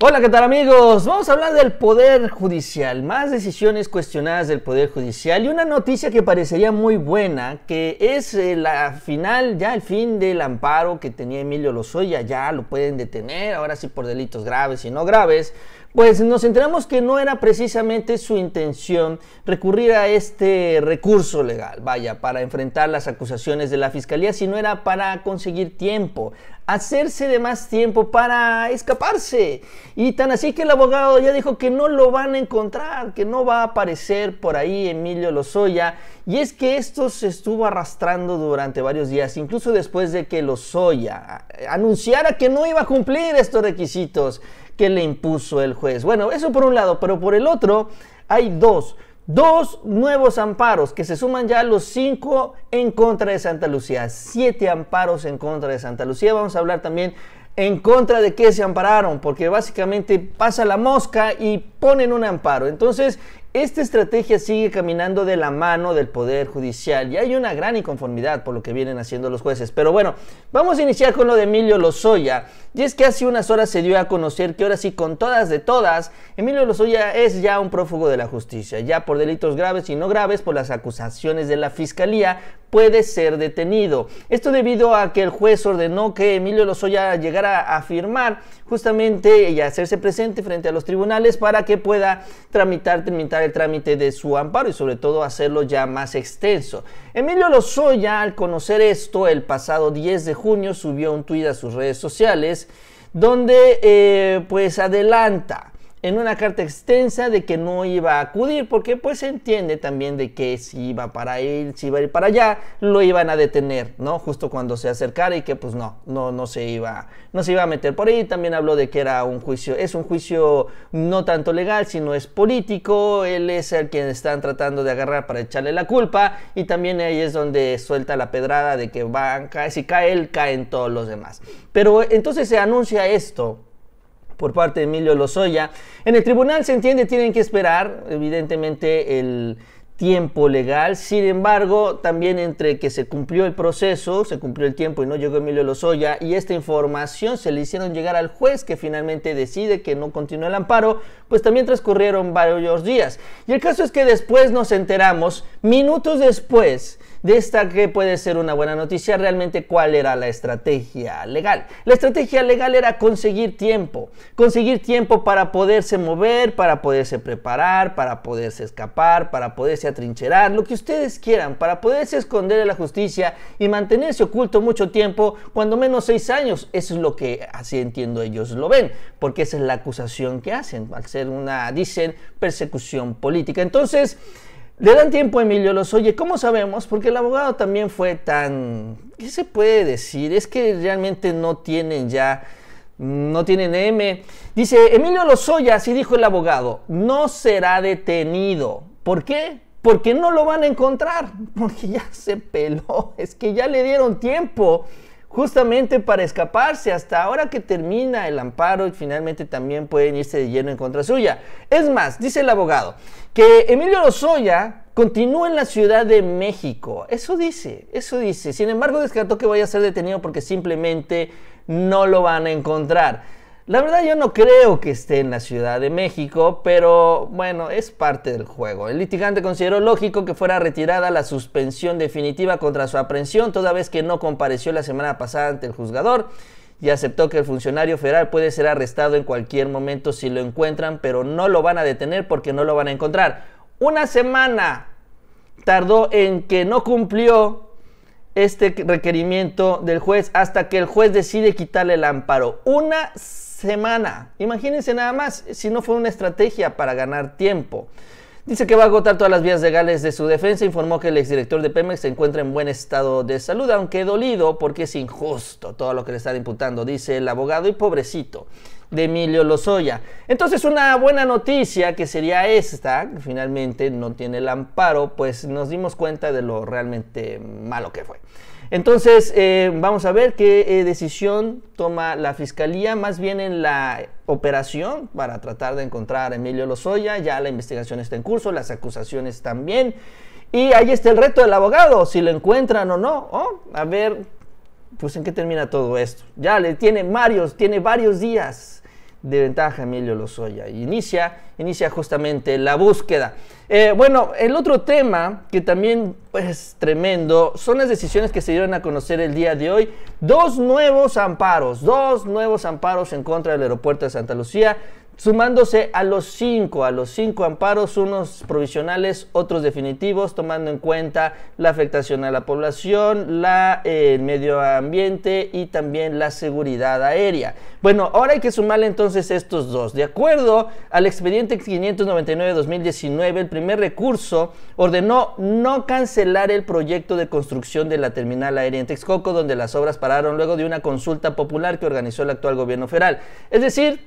Hola, ¿qué tal amigos? Vamos a hablar del Poder Judicial, más decisiones cuestionadas del Poder Judicial y una noticia que parecería muy buena, que es eh, la final, ya el fin del amparo que tenía Emilio Lozoya, ya lo pueden detener, ahora sí por delitos graves y no graves, pues nos enteramos que no era precisamente su intención recurrir a este recurso legal, vaya, para enfrentar las acusaciones de la Fiscalía, sino era para conseguir tiempo hacerse de más tiempo para escaparse. Y tan así que el abogado ya dijo que no lo van a encontrar, que no va a aparecer por ahí Emilio Lozoya. Y es que esto se estuvo arrastrando durante varios días, incluso después de que Lozoya eh, anunciara que no iba a cumplir estos requisitos que le impuso el juez. Bueno, eso por un lado, pero por el otro hay dos Dos nuevos amparos que se suman ya a los cinco en contra de Santa Lucía. Siete amparos en contra de Santa Lucía. Vamos a hablar también en contra de qué se ampararon, porque básicamente pasa la mosca y ponen un amparo. Entonces, esta estrategia sigue caminando de la mano del Poder Judicial y hay una gran inconformidad por lo que vienen haciendo los jueces. Pero bueno, vamos a iniciar con lo de Emilio Lozoya. Y es que hace unas horas se dio a conocer que ahora sí, con todas de todas, Emilio Lozoya es ya un prófugo de la justicia. Ya por delitos graves y no graves, por las acusaciones de la Fiscalía, puede ser detenido. Esto debido a que el juez ordenó que Emilio Lozoya llegara a firmar justamente y hacerse presente frente a los tribunales para que pueda tramitar, tramitar el trámite de su amparo y sobre todo hacerlo ya más extenso. Emilio Lozoya, al conocer esto, el pasado 10 de junio subió un tuit a sus redes sociales donde eh, pues adelanta en una carta extensa de que no iba a acudir, porque pues se entiende también de que si iba para ir si iba a ir para allá, lo iban a detener, ¿no? Justo cuando se acercara y que pues no, no, no se iba, no se iba a meter por ahí. También habló de que era un juicio, es un juicio no tanto legal, sino es político, él es el quien están tratando de agarrar para echarle la culpa, y también ahí es donde suelta la pedrada de que van, si cae él, caen todos los demás. Pero entonces se anuncia esto por parte de Emilio Lozoya. En el tribunal se entiende, tienen que esperar, evidentemente, el tiempo legal. Sin embargo, también entre que se cumplió el proceso, se cumplió el tiempo y no llegó Emilio Lozoya, y esta información se le hicieron llegar al juez que finalmente decide que no continúa el amparo, pues también transcurrieron varios días. Y el caso es que después nos enteramos, minutos después, Destaque que puede ser una buena noticia, realmente cuál era la estrategia legal. La estrategia legal era conseguir tiempo, conseguir tiempo para poderse mover, para poderse preparar, para poderse escapar, para poderse atrincherar, lo que ustedes quieran, para poderse esconder de la justicia y mantenerse oculto mucho tiempo, cuando menos seis años. Eso es lo que así entiendo ellos lo ven, porque esa es la acusación que hacen, al ser una, dicen, persecución política. Entonces, le dan tiempo a Emilio Lozoya. ¿Cómo sabemos? Porque el abogado también fue tan... ¿Qué se puede decir? Es que realmente no tienen ya... No tienen M. Dice, Emilio Lozoya, así dijo el abogado, no será detenido. ¿Por qué? Porque no lo van a encontrar. Porque ya se peló. Es que ya le dieron tiempo justamente para escaparse hasta ahora que termina el amparo y finalmente también pueden irse de lleno en contra suya. Es más, dice el abogado, que Emilio Lozoya continúa en la Ciudad de México. Eso dice, eso dice. Sin embargo, descartó que vaya a ser detenido porque simplemente no lo van a encontrar. La verdad yo no creo que esté en la Ciudad de México, pero bueno, es parte del juego. El litigante consideró lógico que fuera retirada la suspensión definitiva contra su aprehensión, toda vez que no compareció la semana pasada ante el juzgador y aceptó que el funcionario federal puede ser arrestado en cualquier momento si lo encuentran, pero no lo van a detener porque no lo van a encontrar. Una semana tardó en que no cumplió este requerimiento del juez hasta que el juez decide quitarle el amparo. Una semana semana. Imagínense nada más si no fue una estrategia para ganar tiempo. Dice que va a agotar todas las vías legales de su defensa. Informó que el exdirector de Pemex se encuentra en buen estado de salud, aunque dolido porque es injusto todo lo que le están imputando, dice el abogado y pobrecito de Emilio Lozoya. Entonces una buena noticia que sería esta, que finalmente no tiene el amparo, pues nos dimos cuenta de lo realmente malo que fue. Entonces, eh, vamos a ver qué eh, decisión toma la fiscalía, más bien en la operación para tratar de encontrar a Emilio Lozoya. Ya la investigación está en curso, las acusaciones también. Y ahí está el reto del abogado, si lo encuentran o no. a ver, pues en qué termina todo esto. Ya le tiene varios, tiene varios días de ventaja Emilio Lozoya. inicia, inicia justamente la búsqueda. Eh, bueno, el otro tema que también es pues, tremendo son las decisiones que se dieron a conocer el día de hoy. Dos nuevos amparos, dos nuevos amparos en contra del aeropuerto de Santa Lucía sumándose a los cinco, a los cinco amparos, unos provisionales, otros definitivos, tomando en cuenta la afectación a la población, la, eh, el medio ambiente y también la seguridad aérea. Bueno, ahora hay que sumarle entonces estos dos. De acuerdo al expediente 599-2019, el primer recurso ordenó no cancelar el proyecto de construcción de la terminal aérea en Texcoco, donde las obras pararon luego de una consulta popular que organizó el actual gobierno federal. Es decir,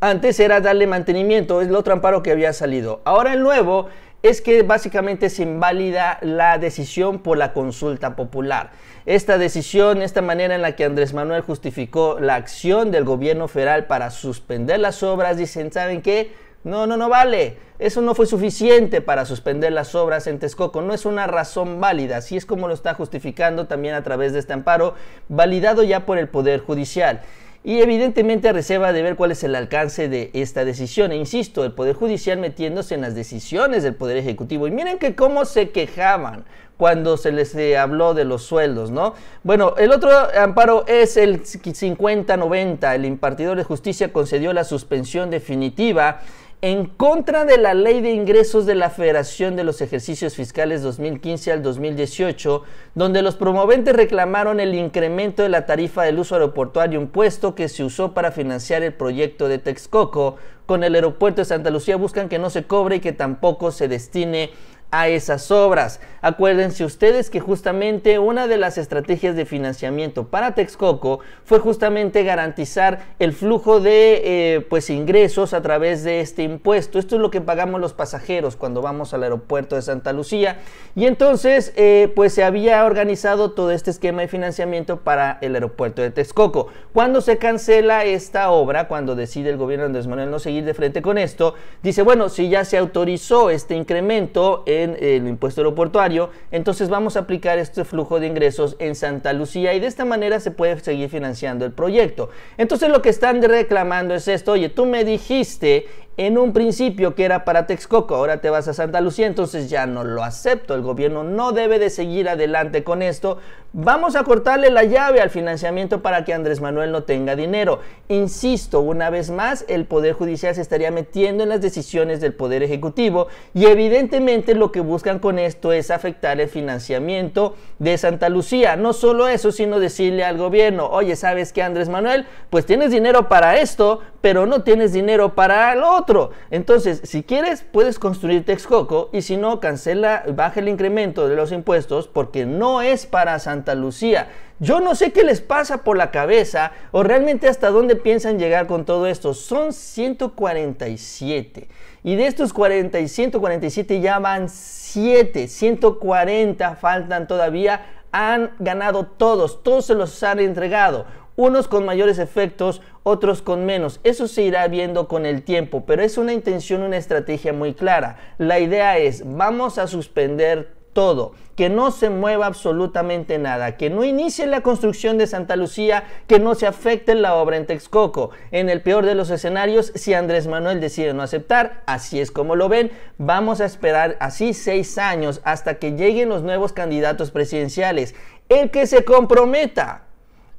antes era darle mantenimiento, es el otro amparo que había salido. Ahora el nuevo es que básicamente se invalida la decisión por la consulta popular. Esta decisión, esta manera en la que Andrés Manuel justificó la acción del gobierno federal para suspender las obras, dicen, ¿saben qué? No, no, no vale. Eso no fue suficiente para suspender las obras en Texcoco. No es una razón válida. Así es como lo está justificando también a través de este amparo, validado ya por el Poder Judicial y evidentemente reserva de ver cuál es el alcance de esta decisión. E insisto, el Poder Judicial metiéndose en las decisiones del Poder Ejecutivo. Y miren que cómo se quejaban cuando se les eh, habló de los sueldos, ¿no? Bueno, el otro amparo es el 50-90. El impartidor de justicia concedió la suspensión definitiva en contra de la ley de ingresos de la Federación de los Ejercicios Fiscales 2015 al 2018, donde los promoventes reclamaron el incremento de la tarifa del uso aeroportuario impuesto que se usó para financiar el proyecto de Texcoco con el aeropuerto de Santa Lucía, buscan que no se cobre y que tampoco se destine a esas obras. Acuérdense ustedes que justamente una de las estrategias de financiamiento para Texcoco fue justamente garantizar el flujo de eh, pues ingresos a través de este impuesto. Esto es lo que pagamos los pasajeros cuando vamos al aeropuerto de Santa Lucía. Y entonces eh, pues se había organizado todo este esquema de financiamiento para el aeropuerto de Texcoco. Cuando se cancela esta obra, cuando decide el gobierno de Andrés Manuel no seguir de frente con esto, dice bueno si ya se autorizó este incremento eh, en el impuesto aeroportuario, entonces vamos a aplicar este flujo de ingresos en Santa Lucía y de esta manera se puede seguir financiando el proyecto. Entonces lo que están reclamando es esto, oye, tú me dijiste en un principio que era para Texcoco, ahora te vas a Santa Lucía, entonces ya no lo acepto, el gobierno no debe de seguir adelante con esto, vamos a cortarle la llave al financiamiento para que Andrés Manuel no tenga dinero. Insisto, una vez más, el Poder Judicial se estaría metiendo en las decisiones del Poder Ejecutivo y evidentemente lo que buscan con esto es afectar el financiamiento de Santa Lucía. No solo eso, sino decirle al gobierno, oye, ¿sabes qué, Andrés Manuel? Pues tienes dinero para esto, pero no tienes dinero para el otro. Entonces, si quieres, puedes construir Texcoco y si no, cancela, baja el incremento de los impuestos porque no es para Santa Lucía. Yo no sé qué les pasa por la cabeza o realmente hasta dónde piensan llegar con todo esto. Son 147. Y de estos 40 y 147 ya van 7. 140 faltan todavía. Han ganado todos, todos se los han entregado unos con mayores efectos, otros con menos. Eso se irá viendo con el tiempo, pero es una intención, una estrategia muy clara. La idea es, vamos a suspender todo, que no se mueva absolutamente nada, que no inicie la construcción de Santa Lucía, que no se afecte la obra en Texcoco. En el peor de los escenarios, si Andrés Manuel decide no aceptar, así es como lo ven, vamos a esperar así seis años hasta que lleguen los nuevos candidatos presidenciales. El que se comprometa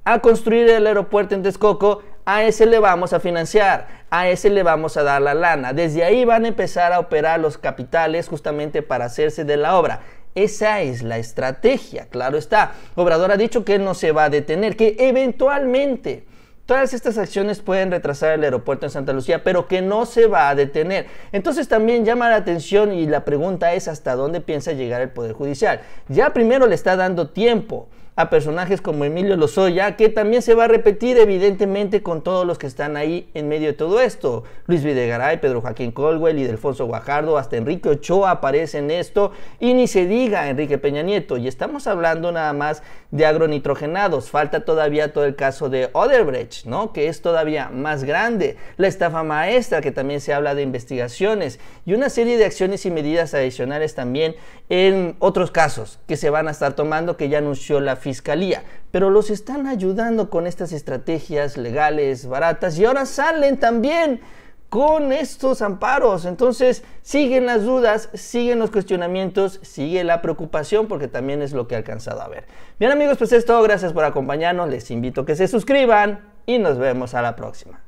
a construir el aeropuerto en Texcoco, a ese le vamos a financiar, a ese le vamos a dar la lana. Desde ahí van a empezar a operar los capitales justamente para hacerse de la obra. Esa es la estrategia, claro está. Obrador ha dicho que no se va a detener, que eventualmente todas estas acciones pueden retrasar el aeropuerto en Santa Lucía, pero que no se va a detener. Entonces también llama la atención y la pregunta es hasta dónde piensa llegar el Poder Judicial. Ya primero le está dando tiempo a personajes como Emilio Lozoya, que también se va a repetir evidentemente con todos los que están ahí en medio de todo esto. Luis Videgaray, Pedro Joaquín Colwell y Delfonso Guajardo, hasta Enrique Ochoa aparece en esto, y ni se diga Enrique Peña Nieto. Y estamos hablando nada más de agronitrogenados. Falta todavía todo el caso de Oderbrecht, ¿no? Que es todavía más grande. La estafa maestra, que también se habla de investigaciones, y una serie de acciones y medidas adicionales también en otros casos que se van a estar tomando, que ya anunció la fiscalía, pero los están ayudando con estas estrategias legales baratas y ahora salen también con estos amparos. Entonces, siguen las dudas, siguen los cuestionamientos, sigue la preocupación, porque también es lo que ha alcanzado a ver. Bien amigos, pues es todo. Gracias por acompañarnos. Les invito a que se suscriban y nos vemos a la próxima.